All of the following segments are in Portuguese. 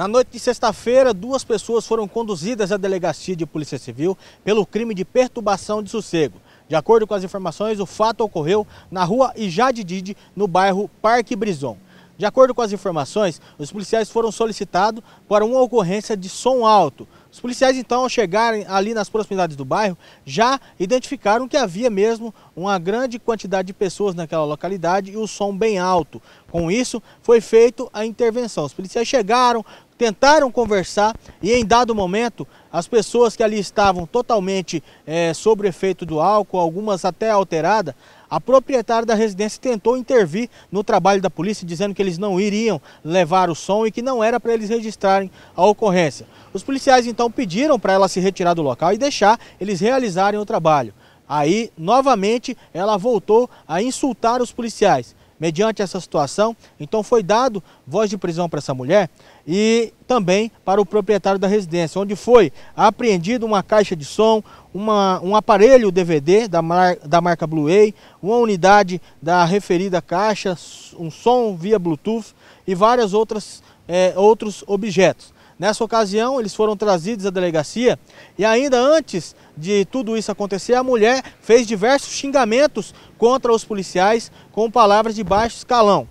Na noite de sexta-feira, duas pessoas foram conduzidas à delegacia de Polícia Civil pelo crime de perturbação de sossego. De acordo com as informações, o fato ocorreu na rua Ijade no bairro Parque Brison. De acordo com as informações, os policiais foram solicitados para uma ocorrência de som alto. Os policiais, então, ao chegarem ali nas proximidades do bairro, já identificaram que havia mesmo uma grande quantidade de pessoas naquela localidade e o som bem alto. Com isso, foi feita a intervenção. Os policiais chegaram, tentaram conversar e em dado momento as pessoas que ali estavam totalmente é, sobre efeito do álcool, algumas até alterada, a proprietária da residência tentou intervir no trabalho da polícia, dizendo que eles não iriam levar o som e que não era para eles registrarem a ocorrência. Os policiais então pediram para ela se retirar do local e deixar eles realizarem o trabalho. Aí, novamente, ela voltou a insultar os policiais mediante essa situação. Então foi dado voz de prisão para essa mulher e também para o proprietário da residência, onde foi apreendido uma caixa de som, uma, um aparelho DVD da, mar, da marca Blu-ray, uma unidade da referida caixa, um som via Bluetooth e várias outras é, outros objetos. Nessa ocasião, eles foram trazidos à delegacia e ainda antes de tudo isso acontecer, a mulher fez diversos xingamentos contra os policiais com palavras de baixo escalão.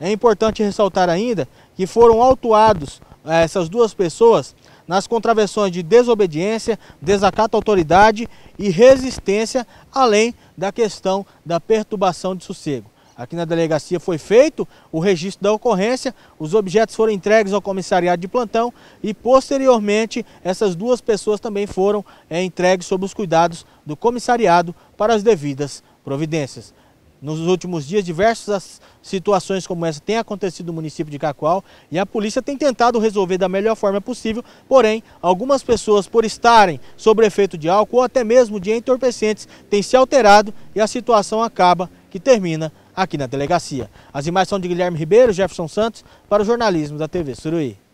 É importante ressaltar ainda que foram autuados eh, essas duas pessoas nas contravenções de desobediência, desacato à autoridade e resistência, além da questão da perturbação de sossego aqui na delegacia foi feito o registro da ocorrência, os objetos foram entregues ao comissariado de plantão e posteriormente essas duas pessoas também foram é, entregues sob os cuidados do comissariado para as devidas providências. Nos últimos dias, diversas situações como essa têm acontecido no município de Cacoal e a polícia tem tentado resolver da melhor forma possível, porém, algumas pessoas, por estarem sob efeito de álcool ou até mesmo de entorpecentes, têm se alterado e a situação acaba que termina aqui na delegacia. As imagens são de Guilherme Ribeiro, Jefferson Santos, para o jornalismo da TV Suruí.